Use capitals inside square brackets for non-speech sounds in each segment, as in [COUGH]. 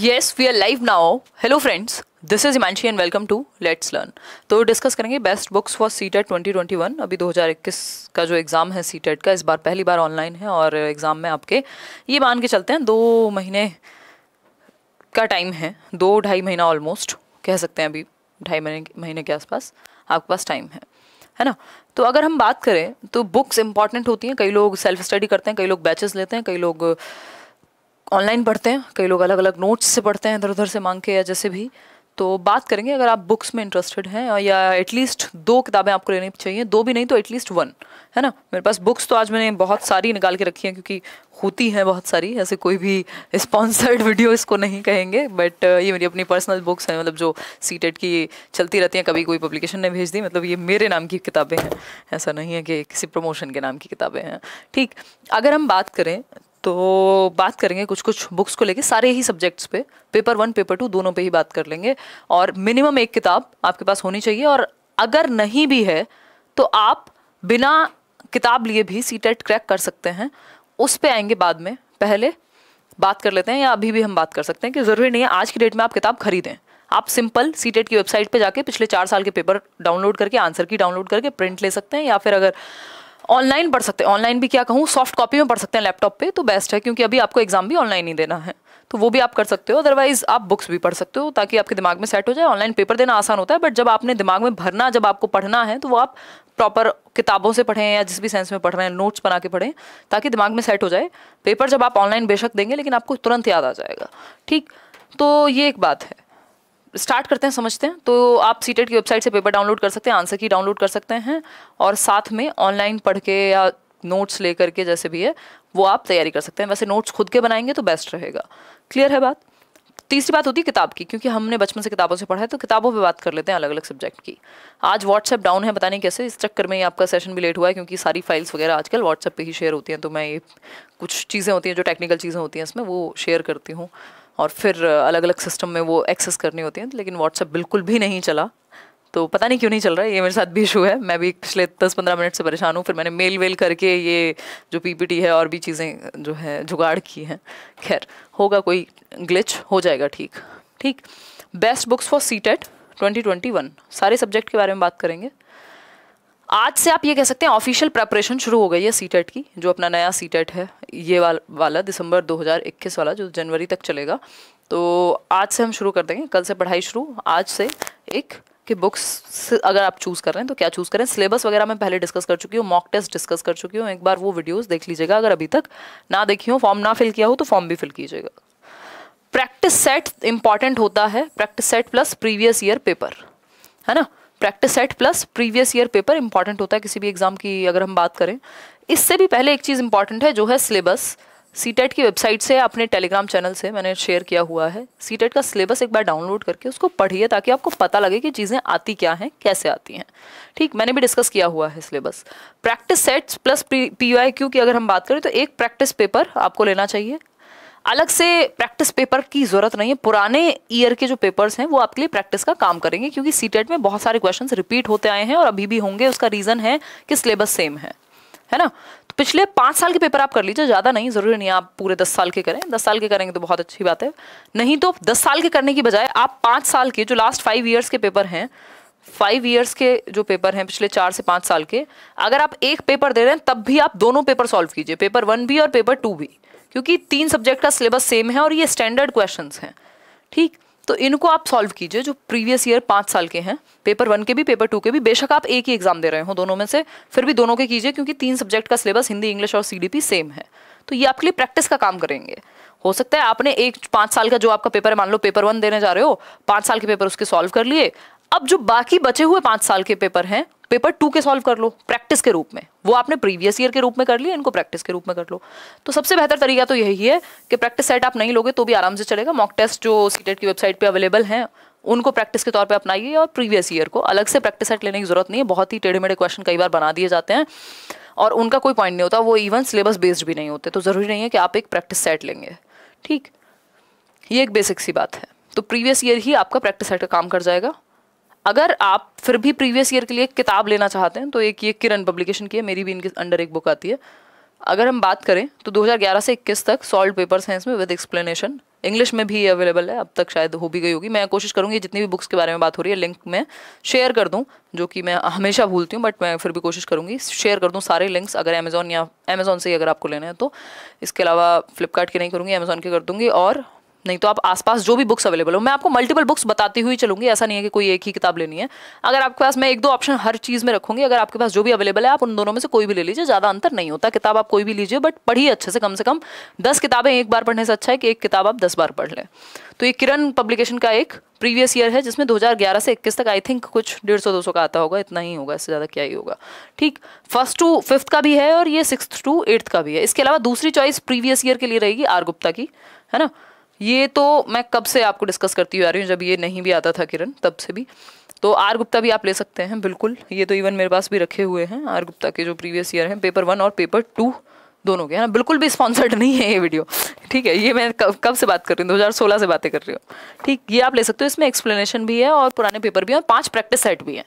yes we are live now hello friends this is Himanshi and welcome to let's learn तो discuss करेंगे best books for CTET twenty twenty one अभी दो हज़ार इक्कीस का जो एग्ज़ाम है सी टेट का इस बार पहली बार ऑनलाइन है और एग्ज़ाम में आपके ये मान के चलते हैं दो महीने का टाइम है दो ढाई महीना ऑलमोस्ट कह सकते हैं अभी ढाई महीने महीने के आसपास आपके पास टाइम है है ना तो अगर हम बात करें तो बुक्स इंपॉर्टेंट होती हैं कई लोग सेल्फ स्टडी करते हैं कई लोग बैचेस लेते हैं कई लोग ऑनलाइन पढ़ते हैं कई लोग अलग अलग नोट्स से पढ़ते हैं इधर उधर से मांग के या जैसे भी तो बात करेंगे अगर आप बुक्स में इंटरेस्टेड हैं या एटलीस्ट दो किताबें आपको लेनी चाहिए दो भी नहीं तो एटलीस्ट वन है ना मेरे पास बुक्स तो आज मैंने बहुत सारी निकाल के रखी हैं क्योंकि होती हैं बहुत सारी ऐसे कोई भी स्पॉन्सर्ड वीडियो [LAUGHS] इसको नहीं कहेंगे बट ये मेरी अपनी पर्सनल बुक्स हैं मतलब जो सीटेट की चलती रहती हैं कभी कोई पब्लिकेशन ने भेज दी मतलब ये मेरे नाम की किताबें हैं ऐसा नहीं है कि किसी प्रमोशन के नाम की किताबें हैं ठीक अगर हम बात करें तो बात करेंगे कुछ कुछ बुक्स को लेके सारे ही सब्जेक्ट्स पे पेपर वन पेपर टू दोनों पे ही बात कर लेंगे और मिनिमम एक किताब आपके पास होनी चाहिए और अगर नहीं भी है तो आप बिना किताब लिए भी सी टेट e क्रैक कर सकते हैं उस पर आएंगे बाद में पहले बात कर लेते हैं या अभी भी हम बात कर सकते हैं कि ज़रूरी नहीं है आज की डेट में आप किताब खरीदें आप सिंपल सी टेट की वेबसाइट पे जाके पिछले चार साल के पेपर डाउनलोड करके आंसर की डाउनलोड करके प्रिंट ले सकते हैं या फिर अगर ऑनलाइन पढ़ सकते हैं ऑनलाइन भी क्या कहूँ सॉफ्ट कॉपी में पढ़ सकते हैं लैपटॉप पे तो बेस्ट है क्योंकि अभी आपको एग्जाम भी ऑनलाइन ही देना है तो वो भी आप कर सकते हो अदरवाइज आप बुक्स भी पढ़ सकते हो ताकि आपके दिमाग में सेट हो जाए ऑनलाइन पेपर देना आसान होता है बट जब आपने दिमाग में भरना जब आपको पढ़ना है तो वो आप प्रॉपर किताबों से पढ़ें या जिस भी सेंस में पढ़ रहे हैं नोट्स बना के पढ़ें ताकि दिमाग में सेट हो जाए पेपर जब आप ऑनलाइन बेशक देंगे लेकिन आपको तुरंत याद आ जाएगा ठीक तो ये एक बात है स्टार्ट करते हैं समझते हैं तो आप सी की वेबसाइट से पेपर डाउनलोड कर सकते हैं आंसर की डाउनलोड कर सकते हैं और साथ में ऑनलाइन पढ़ के या नोट्स ले करके जैसे भी है वो आप तैयारी कर सकते हैं वैसे नोट्स खुद के बनाएंगे तो बेस्ट रहेगा क्लियर है बात तीसरी बात होती है किताब की क्योंकि हमने बचपन से किताबों से पढ़ा है तो किताबों पे बात कर लेते हैं अलग अलग सब्जेक्ट की आज व्हाट्सएप डाउन है बताने कैसे इस चक्कर में आपका सेशन भी लेट हुआ है क्योंकि सारी फाइल्स वगैरह आजकल व्हाट्सएप पे ही शेयर होती हैं तो मैं ये कुछ चीज़ें होती हैं जो टेक्निकल चीज़ें होती हैं इसमें वो शेयर करती हूँ और फिर अलग अलग सिस्टम में वो एक्सेस करनी होती है लेकिन व्हाट्सएप बिल्कुल भी नहीं चला तो पता नहीं क्यों नहीं चल रहा है ये मेरे साथ भी इशू है मैं भी पिछले दस पंद्रह मिनट से परेशान हूँ फिर मैंने मेल वेल करके ये जो पीपीटी है और भी चीज़ें जो है जुगाड़ की हैं खैर होगा कोई ग्लिच हो जाएगा ठीक ठीक best books for CTET twenty twenty one सारे सब्जेक्ट के बारे में बात करेंगे आज से आप ये कह सकते हैं ऑफिशियल प्रेपरेशन शुरू हो गई है सी e की जो अपना नया सी e है ये वाल, वाला दिसंबर 2021 वाला जो जनवरी तक चलेगा तो आज से हम शुरू कर देंगे कल से पढ़ाई शुरू आज से एक कि बुक्स अगर आप चूज़ कर रहे हैं तो क्या चूज़ करें सिलेबस वगैरह मैं पहले डिस्कस कर चुकी हूँ मॉक टेस्ट डिस्कस कर चुकी हूँ एक बार वो वीडियोस देख लीजिएगा अगर अभी तक ना देखी हो फॉर्म ना फिल किया हो तो फॉर्म भी फिल कीजिएगा प्रैक्टिस सेट इंपॉर्टेंट होता है practice set plus previous year paper है ना practice set plus previous year paper important होता है किसी भी एग्जाम की अगर हम बात करें इससे भी पहले एक चीज़ इंपॉर्टेंट है जो है सिलेबस सी e की वेबसाइट से अपने टेलीग्राम चैनल से मैंने शेयर किया हुआ है सी e का सिलेबस एक बार डाउनलोड करके उसको पढ़िए ताकि आपको पता लगे कि चीज़ें आती क्या हैं कैसे आती हैं ठीक मैंने भी डिस्कस किया हुआ है syllabus practice sets plus P की अगर हम बात करें तो एक प्रैक्टिस पेपर आपको लेना चाहिए अलग से प्रैक्टिस पेपर की ज़रूरत नहीं है पुराने ईयर के जो पेपर्स हैं वो आपके लिए प्रैक्टिस का काम करेंगे क्योंकि सी e में बहुत सारे क्वेश्चन रिपीट होते आए हैं और अभी भी होंगे उसका रीज़न है कि सिलेबस सेम है है ना तो पिछले पाँच साल के पेपर आप कर लीजिए ज़्यादा नहीं ज़रूरी नहीं आप पूरे दस साल के करें दस साल के करेंगे तो बहुत अच्छी बात है नहीं तो दस साल के करने की बजाय आप पाँच साल के जो लास्ट फाइव ईयर्स के पेपर हैं फाइव ईयर्स के जो पेपर हैं पिछले चार से पाँच साल के अगर आप एक पेपर दे रहे हैं तब भी आप दोनों पेपर सॉल्व कीजिए पेपर वन भी और पेपर टू भी क्योंकि तीन सब्जेक्ट का सिलेबस सेम है और ये स्टैंडर्ड क्वेश्चन हैं ठीक तो इनको आप सॉल्व कीजिए जो प्रीवियस ईयर पाँच साल के हैं पेपर वन के भी पेपर टू के भी बेशक आप एक ही एग्जाम दे रहे हो दोनों में से फिर भी दोनों के कीजिए क्योंकि तीन सब्जेक्ट का सिलेबस हिंदी इंग्लिश और सी सेम है तो ये आपके लिए प्रैक्टिस का काम करेंगे हो सकता है आपने एक पाँच साल का जो आपका पेपर है मान लो पेपर वन देने जा रहे हो पाँच साल के पेपर उसके सॉल्व कर लिए अब जो बाकी बचे हुए पाँच साल के पेपर हैं पेपर टू के सॉल्व कर लो प्रैक्टिस के रूप में वो आपने प्रीवियस ईयर के रूप में कर लिया इनको प्रैक्टिस के रूप में कर लो तो सबसे बेहतर तरीका तो यही है कि प्रैक्टिस सेट आप नहीं लोगे तो भी आराम से चलेगा मॉक टेस्ट जो सीटेट की वेबसाइट पर अवेलेबल हैं उनको प्रैक्टिस के तौर पे अपनाइए और प्रीवियस ईयर को अलग से प्रैक्टिस सेट लेने की जरूरत नहीं है बहुत ही टेढ़े मेढ़े क्वेश्चन कई बार बना दिए जाते हैं और उनका कोई पॉइंट नहीं होता वो इवन सिलेबस बेस्ड भी नहीं होते तो ज़रूरी नहीं है कि आप एक प्रैक्टिस सेट लेंगे ठीक ये एक बेसिक सी बात है तो प्रीवियस ईयर ही आपका प्रैक्टिस सेट का काम कर जाएगा अगर आप फिर भी प्रीवियस ईयर के लिए किताब लेना चाहते हैं तो एक ये किरण पब्लिकेशन की है मेरी भी इनके अंडर एक बुक आती है अगर हम बात करें तो 2011 से 21 तक सॉल्ट पेपर्स हैं इसमें विद एक्सप्लेनेशन इंग्लिश में भी अवेलेबल है अब तक शायद हो भी गई होगी मैं कोशिश करूँगी जितनी भी बुक्स के बारे में बात हो रही है लिंक में शेयर कर दूँ जो कि मैं हमेशा भूलती हूँ बट मैं फिर भी कोशिश करूँगी शेयर कर दूँ सारे लिंक्स अगर अमेजोन या अमेजोन से ही अगर आपको लेना है तो इसके अलावा फ्लिपकार्ट के नहीं करूँगी अमेज़ॉन के कर दूँगी और नहीं तो आप आसपास जो भी बुक्स अवेलेबल हो मैं आपको मल्टीपल बुक्स बताती हुई चलूंगी ऐसा नहीं है कि कोई एक ही किताब लेनी है अगर आपके पास मैं एक दो ऑप्शन हर चीज़ में रखूंगी अगर आपके पास जो भी अवेलेबल है आप उन दोनों में से कोई भी ले लीजिए ज़्यादा अंतर नहीं होता किताब आप कोई भी लीजिए बट पढ़िए अच्छे से कम से कम दस किताबें एक बार पढ़ने से अच्छा है कि एक किताब आप दस बार पढ़ लें तो ये किरण पब्लिकेशन का एक प्रीवियस ईयर है जिसमें 2011 से 21 तक आई थिंक कुछ डेढ़ सौ दो सौ का आता होगा इतना ही होगा इससे ज़्यादा क्या ही होगा ठीक फर्स्ट टू फिफ्थ का भी है और ये सिक्स टू एट्थ का भी है इसके अलावा दूसरी चॉइस प्रीवियस ईयर के लिए रहेगी आर गुप्ता की है ना ये तो मैं कब से आपको डिस्कस करती हुई आ रही हूँ जब ये नहीं भी आता था किरण तब से भी तो आर गुप्ता भी आप ले सकते हैं बिल्कुल ये तो इवन मेरे पास भी रखे हुए हैं आर गुप्ता के जो प्रीवियस ईयर हैं पेपर वन और पेपर टू दोनों के है ना बिल्कुल भी स्पॉन्सर्ड नहीं है ये वीडियो ठीक है ये मैं कब कब से बात कर रही हूँ 2016 से बातें कर रही हूँ ठीक ये आप ले सकते हो इसमें एक्सप्लेनेशन भी है और पुराने पेपर भी हैं और पाँच प्रैक्टिस सेट भी हैं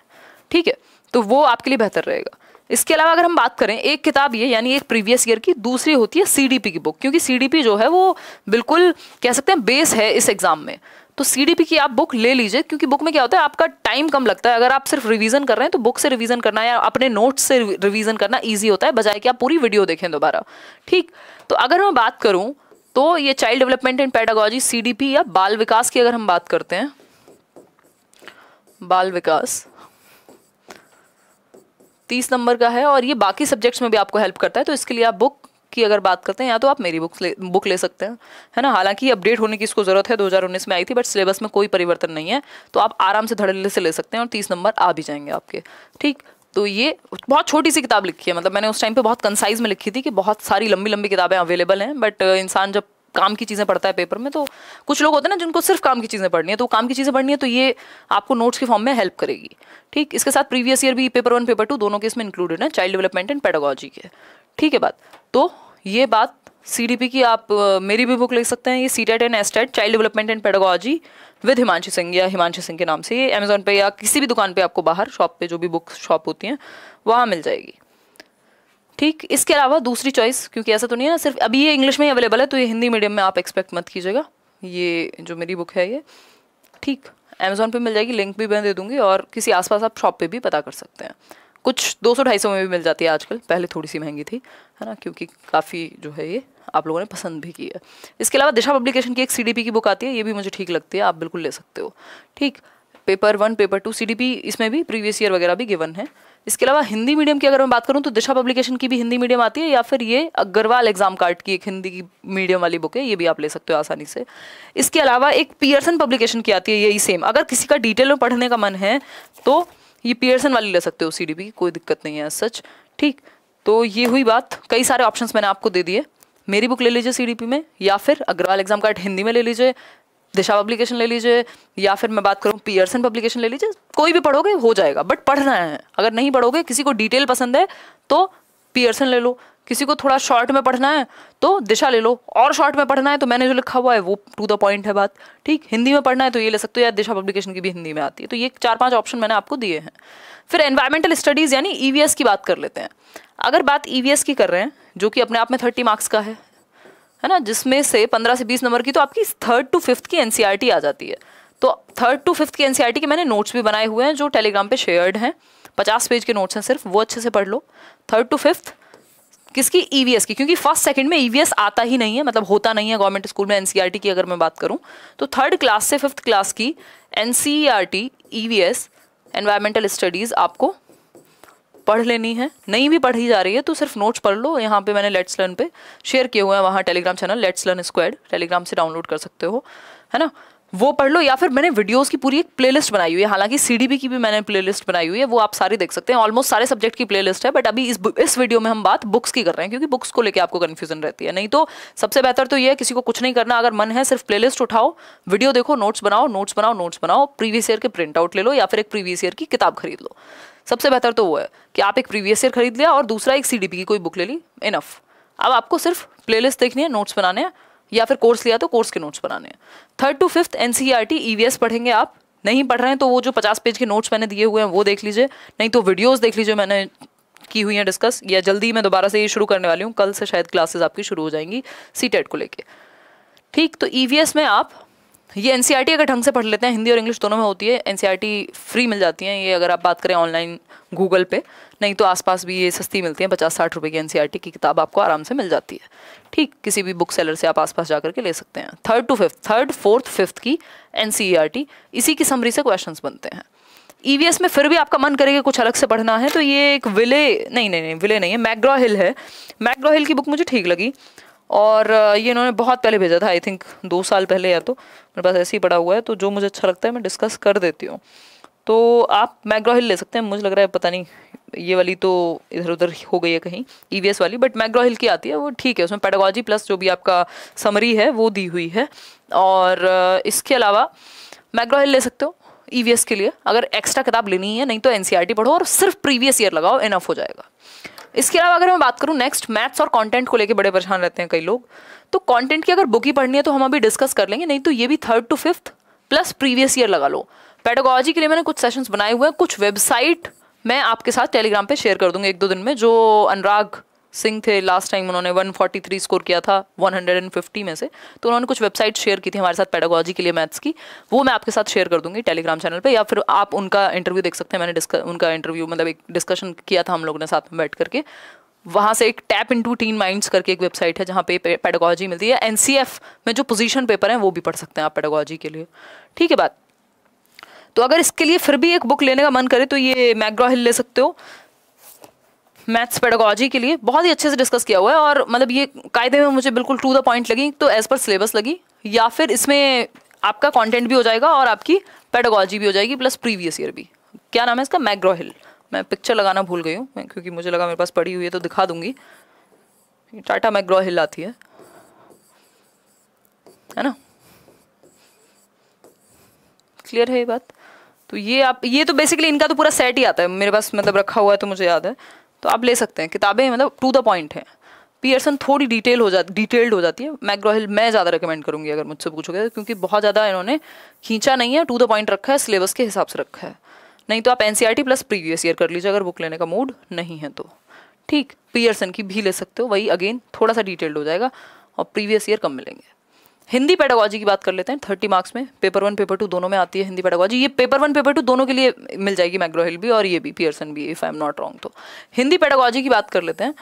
ठीक है तो वो आपके लिए बेहतर रहेगा इसके अलावा अगर हम बात करें एक किताब ये यानी एक प्रीवियस ईयर की दूसरी होती है सीडीपी की बुक क्योंकि सीडीपी जो है वो बिल्कुल कह सकते हैं बेस है इस एग्ज़ाम में तो सीडीपी की आप बुक ले लीजिए क्योंकि बुक में क्या होता है आपका टाइम कम लगता है अगर आप सिर्फ रिवीजन कर रहे हैं तो बुक से रिवीजन करना या अपने नोट्स से रिवीजन करना ईजी होता है बजाय कि आप पूरी वीडियो देखें दोबारा ठीक तो अगर मैं बात करूँ तो ये child development and D P या बाल विकास की अगर हम बात करते हैं बाल विकास तीस नंबर का है और ये बाकी सब्जेक्ट्स में भी आपको हेल्प करता है तो इसके लिए आप बुक की अगर बात करते हैं या तो आप मेरी बुक ले बुक ले सकते हैं है ना हालांकि अपडेट होने की इसको ज़रूरत है 2019 में आई थी बट सिलेबस में कोई परिवर्तन नहीं है तो आप आराम से धड़ल्ले से ले सकते हैं और तीस नंबर आ भी जाएंगे आपके ठीक तो ये बहुत छोटी सी किताब लिखी है मतलब मैंने उस टाइम पर बहुत कंसाइज में लिखी थी कि बहुत सारी लंबी लंबी किताबें अवेलेबल हैं बट इंसान जब काम की चीज़ें पढ़ता है पेपर में तो कुछ लोग होते हैं ना जिनको सिर्फ काम की चीज़ें पढ़नी है तो काम की चीज़ें पढ़नी है तो ये आपको नोट्स के फॉर्म में हेल्प करेगी ठीक इसके साथ प्रीवियस ईयर भी पेपर वन पेपर टू दोनों के इसमें इंक्लूडेड है चाइल्ड डेवलपमेंट एंड पेडागोजी के ठीक है बात तो ये बात सी की आप मेरी भी बुक ले सकते हैं ये CTET and STET child development and pedagogy with Himanshu Singh या हिमांशु सिंह के नाम से ये अमेजोन पे या किसी भी दुकान पे आपको बाहर शॉप पे जो भी बुक शॉप होती हैं वहाँ मिल जाएगी ठीक इसके अलावा दूसरी चॉइस क्योंकि ऐसा तो नहीं है ना सिर्फ अभी ये इंग्लिश में ही अवेलेबल है तो ये हिंदी मीडियम में आप एक्सपेक्ट मत कीजिएगा ये जो मेरी बुक है ये ठीक अमेज़ोन पे मिल जाएगी लिंक भी मैं दे दूंगी और किसी आसपास आप शॉप पे भी पता कर सकते हैं कुछ दो सौ ढाई सौ में भी मिल जाती है आजकल पहले थोड़ी सी महंगी थी है ना क्योंकि काफ़ी जो है ये आप लोगों ने पसंद भी की है इसके अलावा दिशा पब्लिकेशन की एक सी की बुक आती है ये भी मुझे ठीक लगती है आप बिल्कुल ले सकते हो ठीक पेपर वन पेपर टू सी इसमें भी प्रीवियस ईयर वगैरह भी गिवन है इसके अलावा हिंदी मीडियम की अगर मैं बात करूँ तो दिशा पब्लिकेशन की भी हिंदी मीडियम आती है या फिर ये अग्रवाल एग्जाम कार्ड की एक हिंदी की मीडियम वाली बुक है ये भी आप ले सकते हो आसानी से इसके अलावा एक पियर्सन पब्लिकेशन की आती है यही सेम अगर किसी का डिटेल में पढ़ने का मन है तो ये पियर्सन वाली ले सकते हो सी कोई दिक्कत नहीं है सच ठीक तो ये हुई बात कई सारे ऑप्शन मैंने आपको दे दिए मेरी बुक ले लीजिए सी में या फिर अग्रवाल एग्जाम कार्ड हिंदी में ले लीजिए दिशा पब्लिकेशन ले लीजिए या फिर मैं बात करूँ पियर्सन पब्लिकेशन ले लीजिए कोई भी पढ़ोगे हो जाएगा बट पढ़ना है अगर नहीं पढ़ोगे किसी को डिटेल पसंद है तो पियर्सन ले लो किसी को थोड़ा शॉर्ट में पढ़ना है तो दिशा ले लो और शॉर्ट में पढ़ना है तो मैंने जो लिखा हुआ है वो टू द पॉइंट है बात ठीक हिंदी में पढ़ना है तो ये ले सकते हो या दिशा पब्लिकेशन की भी हिंदी में आती है तो ये चार पांच ऑप्शन मैंने आपको दिए हैं फिर एनवायरमेंटल स्टडीज़ यानी ई e की बात कर लेते हैं अगर बात ई e की कर रहे हैं जो कि अपने आप में थर्टी मार्क्स का है है ना जिसमें से पंद्रह से बीस नंबर की तो आपकी थर्ड टू फिफ्थ की एनसीआर e आ जाती है तो थर्ड टू फिफ्थ की एनसीआर e के मैंने नोट्स भी बनाए हुए हैं जो टेलीग्राम पे शेयर्ड हैं पचास पेज के नोट्स हैं सिर्फ वो अच्छे से पढ़ लो थर्ड टू फिफ्थ किसकी ईवीएस e की क्योंकि फर्स्ट सेकंड में ईवीएस आता ही नहीं है मतलब होता नहीं है गवर्नमेंट स्कूल में एनसीआर की अगर मैं बात करूँ तो थर्ड क्लास से फिफ्थ क्लास की टी ईवीएस एनवायरमेंटल स्टडीज़ आपको पढ़ लेनी है नहीं भी पढ़ी जा रही है तो सिर्फ नोट्स पढ़ लो यहाँ पे मैंने लेट्स लर्न पे शेयर किए हुए हैं वहाँ Telegram channel let's learn squad Telegram से डाउनलोड कर सकते हो है ना वो पढ़ लो या फिर मैंने वीडियोस की पूरी एक प्लेलिस्ट बनाई हुई है हालांकि सीडीबी की भी मैंने प्लेलिस्ट बनाई हुई है वो आप सारी देख सकते हैं ऑलमोस्ट सारे सब्जेक्ट की प्लेलिस्ट है बट अभी इस इस वीडियो में हम बात बुक्स की कर रहे हैं क्योंकि बुक्स को लेकर आपको कन्फ्यूजन रहती है नहीं तो सबसे बेहतर तो ये है किसी को कुछ नहीं करना अगर मन है सिर्फ प्ले उठाओ वीडियो देखो नोट्स बनाओ नोट्स बनाओ नोट्स बनाओ प्रीवियस ईयर के प्रिंट आउट ले लो या फिर एक प्रीवियस ईयर की किताब खरीद लो सबसे बेहतर तो वो है कि आप एक प्रीवियस ईयर खरीद लिया और दूसरा एक सी की कोई बुक ले ली इनफ अब आपको सिर्फ प्लेलिस्ट देखनी है नोट्स बनाने हैं या फिर कोर्स लिया तो कोर्स के नोट्स बनाने हैं third to fifth N C पढ़ेंगे आप नहीं पढ़ रहे हैं तो वो जो पचास पेज के नोट्स मैंने दिए हुए हैं वो देख लीजिए नहीं तो वीडियोस देख लीजिए मैंने की हुई हैं डिस्कस या जल्दी मैं दोबारा से ये शुरू करने वाली हूँ कल से शायद क्लासेस आपकी शुरू हो जाएंगी सी e को लेके ठीक तो ई e में आप ये एन e अगर ढंग से पढ़ लेते हैं हिंदी और इंग्लिश दोनों में होती है एन फ्री e मिल जाती है ये अगर आप बात करें ऑनलाइन गूगल पे नहीं तो आसपास भी ये सस्ती मिलती है पचास साठ रुपए की एन e की किताब आपको आराम से मिल जाती है ठीक किसी भी बुक सेलर से आप आसपास जा करके ले सकते हैं third to fifth third fourth fifth की एन इसी की समरी से क्वेश्चन बनते हैं ई में फिर भी आपका मन करेगा कुछ अलग से पढ़ना है तो ये एक विले नहीं नहीं नहीं विले नहीं है मैग्रॉ हिल है मैग्रॉ हिल की बुक मुझे ठीक लगी और ये इन्होंने बहुत पहले भेजा था आई थिंक दो साल पहले या तो मेरे पास ऐसे ही पड़ा हुआ है तो जो मुझे अच्छा लगता है मैं डिस्कस कर देती हूँ तो आप मैग्रो हिल ले सकते हैं मुझे लग रहा है पता नहीं ये वाली तो इधर उधर हो गई है कहीं ई e वाली बट मैग्रो हिल की आती है वो ठीक है उसमें पेडागॉजी प्लस जो भी आपका समरी है वो दी हुई है और इसके अलावा मैग्रो हिल ले सकते हो ई e के लिए अगर एक्स्ट्रा किताब लेनी है नहीं तो एन e पढ़ो और सिर्फ प्रीवियस ईयर लगाओ इनफ हो जाएगा इसके अलावा अगर मैं बात करूँ नेक्स्ट मैथ्स और कंटेंट को लेकर बड़े परेशान रहते हैं कई लोग तो कंटेंट की अगर बुक ही पढ़नी है तो हम अभी डिस्कस कर लेंगे नहीं तो ये भी third to fifth plus previous year लगा लो पेडोगोलॉजी के लिए मैंने कुछ सेशंस बनाए हुए हैं कुछ वेबसाइट मैं आपके साथ टेलीग्राम पे शेयर कर दूंगी एक दो दिन में जो अनुराग सिंह थे लास्ट टाइम उन्होंने 143 स्कोर किया था 150 में से तो उन्होंने कुछ वेबसाइट शेयर की थी हमारे साथ पेडागोलॉजी के लिए मैथ्स की वो मैं आपके साथ शेयर कर दूंगी टेलीग्राम चैनल पे या फिर आप उनका इंटरव्यू देख सकते हैं मैंने डिस्क उनका इंटरव्यू मतलब एक डिस्कशन किया था हम लोगों ने साथ में बैठ करके वहाँ से एक tap into teen minds करके एक वेबसाइट है जहाँ पे पेडागोलॉजी मिलती है एन में जो पोजिशन पेपर है वो भी पढ़ सकते हैं आप पेडागोजी के लिए ठीक है बात तो अगर इसके लिए फिर भी एक बुक लेने का मन करे तो ये मैग्रो हिल ले सकते हो मैथ्स पेडागोलॉजी के लिए बहुत ही अच्छे से डिस्कस किया हुआ है और मतलब ये कायदे में मुझे बिल्कुल टू द पॉइंट लगी तो एज़ पर सिलेबस लगी या फिर इसमें आपका कंटेंट भी हो जाएगा और आपकी पेडागोलॉजी भी हो जाएगी प्लस प्रीवियस ईयर भी क्या नाम है इसका मैग्रो हिल मैं पिक्चर लगाना भूल गई हूँ क्योंकि मुझे लगा मेरे पास पड़ी हुई है तो दिखा दूंगी टाटा मैग्रो हिल आती है है ना क्लियर है ये बात तो ये आप ये तो बेसिकली इनका तो पूरा सेट ही आता है मेरे पास मतलब रखा हुआ है तो मुझे याद है तो आप ले सकते हैं किताबें मतलब टू द पॉइंट हैं पियर्सन थोड़ी डिटेल हो जाती डिटेल्ड हो जाती है मैग्रोहिल मैं ज़्यादा रिकमेंड करूँगी अगर मुझसे पूछोगे तो, क्योंकि बहुत ज़्यादा इन्होंने खींचा नहीं है टू द पॉइंट रखा है सिलेबस के हिसाब से रखा है नहीं तो आप एन प्लस प्रीवियस ईयर कर लीजिए अगर बुक लेने का मूड नहीं है तो ठीक पियर्सन की भी ले सकते हो वही अगेन थोड़ा सा डिटेल्ड हो जाएगा और प्रीवियस ईयर कम मिलेंगे हिंदी पेडागोजी की बात कर लेते हैं थर्टी मार्क्स में पेपर वन पेपर टू दोनों में आती है हिंदी पेडागोजी ये पेपर वन पेपर टू दोनों के लिए मिल जाएगी मैग्रो हिल भी और ये भी पियर्सन भी if I am not wrong तो हिंदी पेडागोजी की बात कर लेते हैं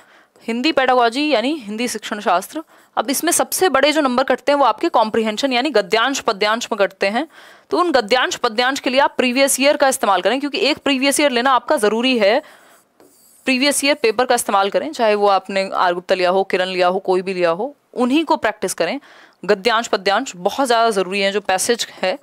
हिंदी पेडागोजी यानी हिंदी शिक्षण शास्त्र अब इसमें सबसे बड़े जो नंबर कटते हैं वो आपके कॉम्प्रिहेंशन यानी गद्यांश पद्यांश में कटते हैं तो उन गद्यांश पद्यांश के लिए आप प्रीवियस ईयर का इस्तेमाल करें क्योंकि एक प्रीवियस ईयर लेना आपका ज़रूरी है प्रीवियस ईयर पेपर का इस्तेमाल करें चाहे वो आपने आरगुप्ता लिया हो किरण लिया हो कोई भी लिया हो उन्हीं को प्रैक्टिस करें गद्यांश पद्यांश बहुत ज़्यादा ज़रूरी है जो पैसेज है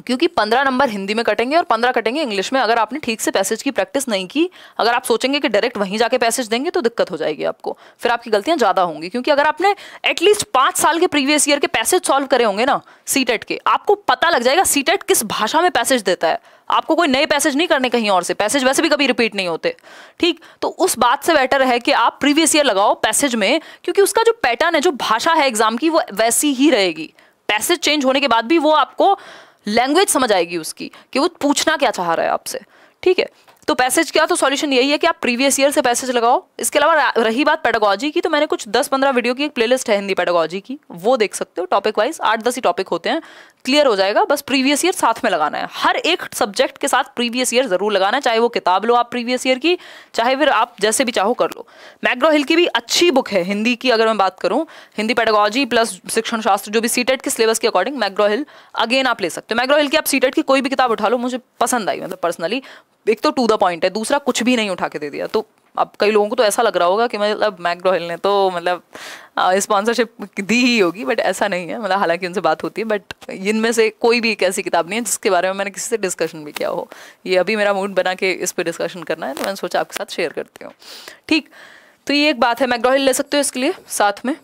तो क्योंकि पंद्रह नंबर हिंदी में कटेंगे और पंद्रह कटेंगे इंग्लिश में अगर आपने ठीक से पैसेज की प्रैक्टिस नहीं की अगर आप सोचेंगे कि डायरेक्ट वहीं जाके पैसेज देंगे तो दिक्कत हो जाएगी आपको फिर आपकी गलतियां ज़्यादा होंगी क्योंकि अगर आपने एटलीस्ट पांच साल के प्रीवियस ईयर के पैसेज सॉल्व करे होंगे ना सी e के आपको पता लग जाएगा सीटेट e किस भाषा में पैसेज देता है आपको कोई नए पैसेज नहीं करने कहीं और से पैसेज वैसे भी कभी रिपीट नहीं होते ठीक तो उस बात से बेटर है कि आप प्रीवियस ईयर लगाओ पैसेज में क्योंकि उसका जो पैटर्न है जो भाषा है एग्जाम की वो वैसी ही रहेगी पैसेज चेंज होने के बाद भी वो आपको लैंग्वेज समझ आएगी उसकी कि वो पूछना क्या चाह रहा है आपसे ठीक है तो पैसेज क्या तो सॉल्यूशन यही है कि आप प्रीवियस ईयर से पैसेज लगाओ इसके अलावा रही बात पेडागोजी की तो मैंने कुछ दस पंद्रह वीडियो की एक प्लेलिस्ट है हिंदी पेडागोजी की वो देख सकते हो टॉपिक वाइज आठ दस ही टॉपिक होते हैं क्लियर हो जाएगा बस प्रीवियस ईयर साथ में लगाना है हर एक सब्जेक्ट के साथ प्रीवियस ईयर जरूर लगाना है चाहे वो किताब लो आप प्रीवियस ईयर की चाहे फिर आप जैसे भी चाहो कर लो मैग्रो हिल की भी अच्छी बुक है हिंदी की अगर मैं बात करूं हिंदी पेडागोजी प्लस शिक्षण शास्त्र जो भी सीटेट के सिलेबस के अकॉर्डिंग मैग्रो हिल अगेन आप ले सकते हो मैग्रो हिल की आप सीटेट की कोई भी किताब उठा लो मुझे पसंद आई मतलब पर्सनली एक तो टू द पॉइंट है दूसरा कुछ भी नहीं उठा के दे दिया तो अब कई लोगों को तो ऐसा लग रहा होगा कि मतलब मैकडोहिल ने तो मतलब स्पॉन्सरशिप दी ही होगी बट ऐसा नहीं है मतलब हालांकि उनसे बात होती है बट इनमें से कोई भी एक ऐसी किताब नहीं है जिसके बारे में मैंने किसी से डिस्कशन भी किया हो ये अभी मेरा मूड बना के इस पर डिस्कशन करना है तो मैंने सोचा आपके साथ शेयर करती हूँ ठीक तो ये एक बात है मैकडोहिल ले सकते हो इसके लिए साथ में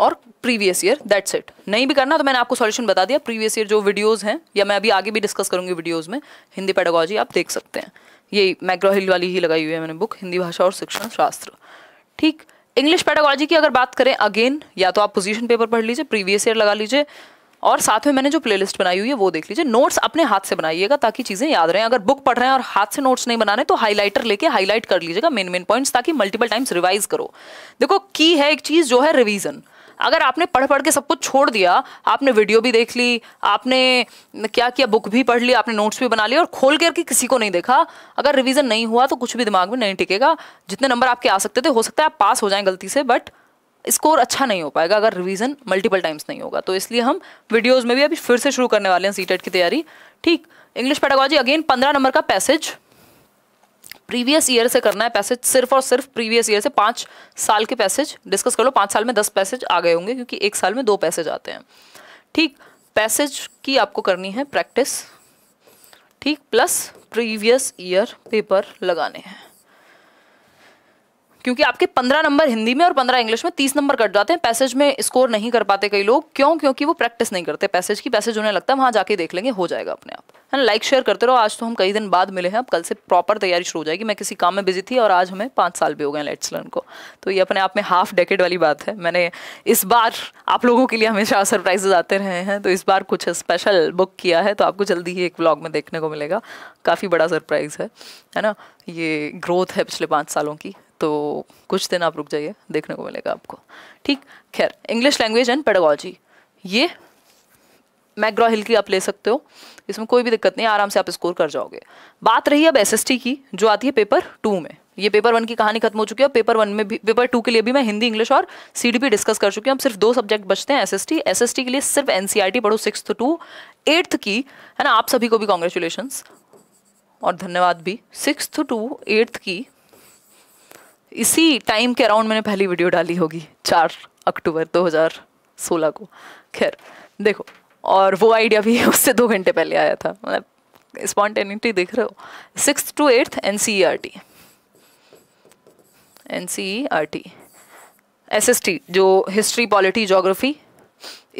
और प्रीवियस ईयर दैट्स इट नहीं भी करना तो मैंने आपको सॉल्यूशन बता दिया प्रीवियस ईयर जो वीडियोस हैं या मैं अभी आगे भी डिस्कस करूंगी वीडियोस में हिंदी पेडागोजी आप देख सकते हैं ये मैग्रोहिल वाली ही लगाई हुई है मैंने बुक हिंदी भाषा और शिक्षण शास्त्र ठीक इंग्लिश पेडागोजी की अगर बात करें अगेन या तो आप पोजिशन पेपर पढ़ लीजिए प्रीवियस ईयर लगा लीजिए और साथ में मैंने जो प्लेलिस्ट बनाई हुई है वो देख लीजिए नोट्स अपने हाथ से बनाइएगा ताकि चीज़ें याद रहें अगर बुक पढ़ रहे हैं और हाथ से नोट्स नहीं बनाने तो हाईलाइटर लेके हाईलाइट कर लीजिएगा मेन मेन पॉइंट्स ताकि मल्टीपल टाइम्स रिवाइज करो देखो की है एक चीज़ जो है रिविजन अगर आपने पढ़ पढ़ के सब कुछ छोड़ दिया आपने वीडियो भी देख ली आपने क्या किया बुक भी पढ़ ली आपने नोट्स भी बना लिए और खोल करके किसी को नहीं देखा अगर रिविजन नहीं हुआ तो कुछ भी दिमाग में नहीं टिकेगा जितने नंबर आपके आ सकते थे हो सकता है आप पास हो जाएं गलती से बट स्कोर अच्छा नहीं हो पाएगा अगर रिवीजन मल्टीपल टाइम्स नहीं होगा तो इसलिए हम वीडियोज़ में भी अभी फिर से शुरू करने वाले हैं सीटेट की तैयारी ठीक इंग्लिश पेडागॉजी अगेन पंद्रह नंबर का पैसेज प्रीवियस ईयर से करना है पैसेज सिर्फ और सिर्फ प्रीवियस ईयर से पाँच साल के पैसेज डिस्कस कर लो पाँच साल में दस पैसेज आ गए होंगे क्योंकि एक साल में दो पैसेज आते हैं ठीक पैसेज की आपको करनी है प्रैक्टिस ठीक प्लस प्रीवियस ईयर पेपर लगाने हैं क्योंकि आपके पंद्रह नंबर हिंदी में और पंद्रह इंग्लिश में तीस नंबर कट जाते हैं पैसेज में स्कोर नहीं कर पाते कई लोग क्यों क्योंकि वो प्रैक्टिस नहीं करते पैसेज की पैसेज उन्हें लगता है वहां जाके देख लेंगे हो जाएगा अपने आप है ना लाइक शेयर करते रहो आज तो हम कई दिन बाद मिले हैं अब कल से प्रॉपर तैयारी शुरू हो जाएगी मैं किसी काम में बिजी थी और आज हमें पाँच साल भी हो गए लेट्स लर्न को तो ये अपने आप में हाफ डेकेड वाली बात है मैंने इस बार आप लोगों के लिए हमेशा सरप्राइजेज आते रहे हैं तो इस बार कुछ स्पेशल बुक किया है तो आपको जल्दी ही एक ब्लॉग में देखने को मिलेगा काफ़ी बड़ा सरप्राइज़ है है ना ये ग्रोथ है पिछले पाँच सालों की तो कुछ दिन आप रुक जाइए देखने को मिलेगा आपको ठीक खैर इंग्लिश लैंग्वेज एंड पेडोलॉजी ये मैग्रा हिल की आप ले सकते हो इसमें कोई भी दिक्कत नहीं आराम से आप स्कोर कर जाओगे बात रही अब एस की जो आती है पेपर टू में ये पेपर वन की कहानी खत्म हो चुकी है पेपर वन में भी पेपर टू के लिए भी मैं हिंदी इंग्लिश और सीडीपी डिस्कस कर चुकी हूँ अब सिर्फ दो सब्जेक्ट बचते हैं एस टी के लिए सिर्फ टी e पढ़ो सिक्स टू एट्थ की है ना आप सभी को भी कॉन्ग्रेचुलेशन और धन्यवाद भी सिक्स टू एट्थ की इसी टाइम के अराउंड मैंने पहली वीडियो डाली होगी चार अक्टूबर 2016 को खैर देखो और वो आइडिया भी [LAUGHS] उससे दो घंटे पहले आया था मतलब स्पॉन्टेनिटी देख रहे हो six to eighth N C R T N C R T S S T जो हिस्ट्री पॉलिटी जोग्राफी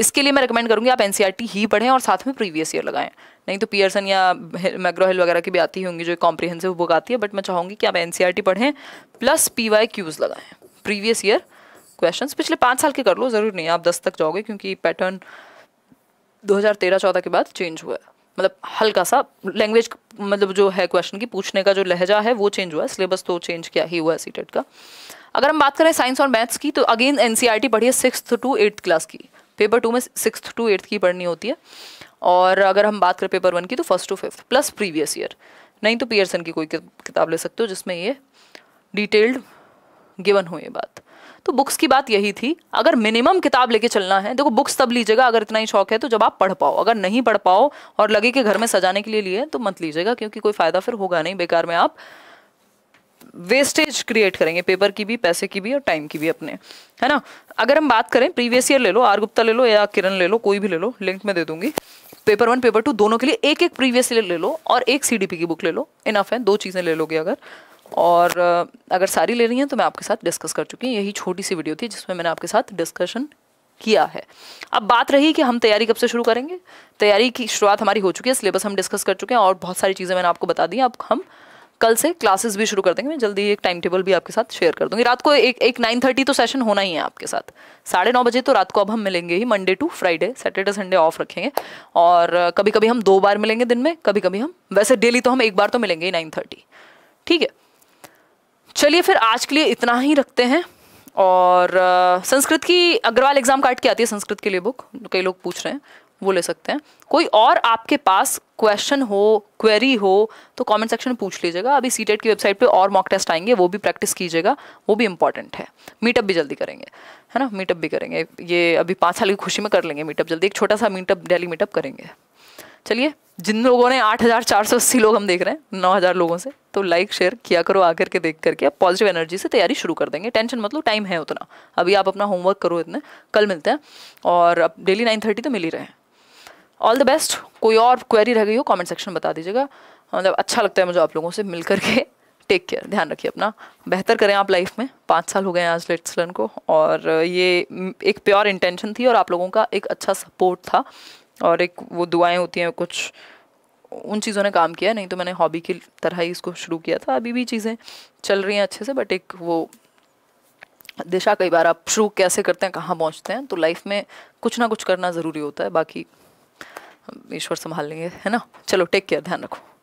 इसके लिए मैं रिकमेंड करूँगी आप एन e ही पढ़ें और साथ में प्रीवियस ईयर लगाएं नहीं तो पियर्सन या मैग्रो हिल वगैरह की भी आती होंगी जो कॉम्प्रीहेंसिव बुक आती है बट मैं चाहूँगी कि आप एन e पढ़ें प्लस पी वाई क्यूज़ लगाएं प्रीवियस ईयर क्वेश्चन पिछले पाँच साल के कर लो ज़रूर नहीं आप दस तक जाओगे क्योंकि पैटर्न 2013-14 के बाद चेंज हुआ है मतलब हल्का सा लैंग्वेज मतलब जो है क्वेश्चन की पूछने का जो लहजा है वो चेंज हुआ है सिलेबस तो चेंज किया ही हुआ है सीटेट e का अगर हम बात करें साइंस और मैथ्स की तो अगेन एन सी टी पढ़िए सिक्स टू एट्थ क्लास की पेपर टू में सिक्स टू एट्थ की पढ़नी होती है और अगर हम बात करें पेपर वन की तो first to fifth plus previous year नहीं तो पियर्सन की कोई किताब ले सकते हो जिसमें ये डिटेल्ड गिवन हो ये बात तो बुक्स की बात यही थी अगर मिनिमम किताब लेके चलना है देखो बुक्स तब लीजिएगा अगर इतना ही शौक है तो जब आप पढ़ पाओ अगर नहीं पढ़ पाओ और लगे कि घर में सजाने के लिए लिए तो मत लीजिएगा क्योंकि कोई फ़ायदा फिर होगा नहीं बेकार में आप वेस्टेज क्रिएट करेंगे पेपर की भी पैसे की भी और टाइम की भी अपने है ना अगर हम बात करें प्रीवियस ईयर ले लो आर गुप्ता ले लो या किरण ले लो कोई भी ले लो लिंक में दे दूंगी पेपर वन पेपर टू दोनों के लिए एक एक प्रीवियस ईयर ले लो और एक सी की बुक ले लो इनफ है दो चीज़ें ले लोगे अगर और अगर सारी ले रही हैं तो मैं आपके साथ डिस्कस कर चुकी हूँ यही छोटी सी वीडियो थी जिसमें मैंने आपके साथ डिस्कशन किया है अब बात रही कि हम तैयारी कब से शुरू करेंगे तैयारी की शुरुआत हमारी हो चुकी है सिलेबस हम डिस्कस कर चुके हैं और बहुत सारी चीज़ें मैंने आपको बता दी अब हम कल से क्लासेस भी शुरू कर देंगे मैं जल्दी एक टाइम टेबल भी आपके साथ शेयर कर दूंगी रात को एक एक नाइन थर्टी तो सेशन होना ही है आपके साथ साढ़े नौ बजे तो रात को अब हम मिलेंगे ही Monday to Friday Saturday Sunday off रखेंगे और कभी कभी हम दो बार मिलेंगे दिन में कभी कभी हम वैसे डेली तो हम एक बार तो मिलेंगे ही नाइन थर्टी ठीक है चलिए फिर आज के लिए इतना ही रखते हैं और आ, संस्कृत की अग्रवाल एग्ज़ाम काट के आती है संस्कृत के लिए बुक कई लोग पूछ रहे हैं वो ले सकते हैं कोई और आपके पास क्वेश्चन हो क्वेरी हो तो कमेंट सेक्शन में पूछ लीजिएगा अभी सी e की वेबसाइट पे और मॉक टेस्ट आएंगे वो भी प्रैक्टिस कीजिएगा वो भी इंपॉर्टेंट है मीटअप भी जल्दी करेंगे है ना मीटअप भी करेंगे ये अभी पाँच साल की खुशी में कर लेंगे मीटअप जल्दी एक छोटा सा मीटअप डेली मीटअप करेंगे चलिए जिन लोगों ने 8,480 लोग हम देख रहे हैं 9,000 लोगों से तो लाइक शेयर किया करो आकर के देख करके आप पॉजिटिव एनर्जी से तैयारी शुरू कर देंगे टेंशन मतलब टाइम है उतना अभी आप अपना होमवर्क करो इतने कल मिलते हैं और अब डेली नाइन थर्टी तो मिल ही रहे हैं ऑल द बेस्ट कोई और क्वेरी रह गई हो कॉमेंट सेक्शन में बता दीजिएगा मतलब अच्छा लगता है मुझे आप लोगों से मिल करके टेक केयर ध्यान रखिए अपना बेहतर करें आप लाइफ में पाँच साल हो गए हैं आज लेट्स लर्न को और ये एक प्योर इंटेंशन थी और आप लोगों का एक अच्छा सपोर्ट था और एक वो दुआएं होती हैं कुछ उन चीज़ों ने काम किया नहीं तो मैंने हॉबी की तरह ही इसको शुरू किया था अभी भी चीज़ें चल रही हैं अच्छे से बट एक वो दिशा कई बार आप शुरू कैसे करते हैं कहाँ पहुँचते हैं तो लाइफ में कुछ ना कुछ करना ज़रूरी होता है बाकी ईश्वर संभाल लेंगे है ना चलो टेक केयर ध्यान रखो